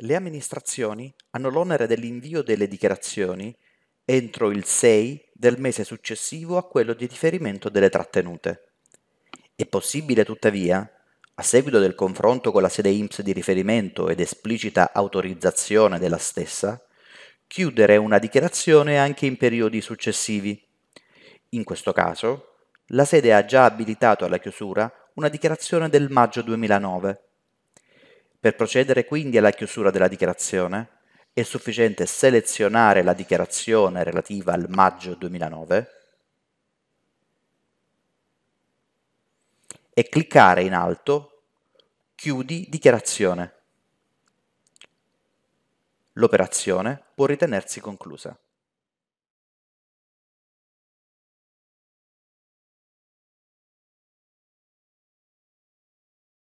le amministrazioni hanno l'onere dell'invio delle dichiarazioni entro il 6 del mese successivo a quello di riferimento delle trattenute. È possibile tuttavia, a seguito del confronto con la sede IMSS di riferimento ed esplicita autorizzazione della stessa, chiudere una dichiarazione anche in periodi successivi. In questo caso, la sede ha già abilitato alla chiusura una dichiarazione del maggio 2009 per procedere quindi alla chiusura della dichiarazione è sufficiente selezionare la dichiarazione relativa al maggio 2009 e cliccare in alto Chiudi dichiarazione. L'operazione può ritenersi conclusa.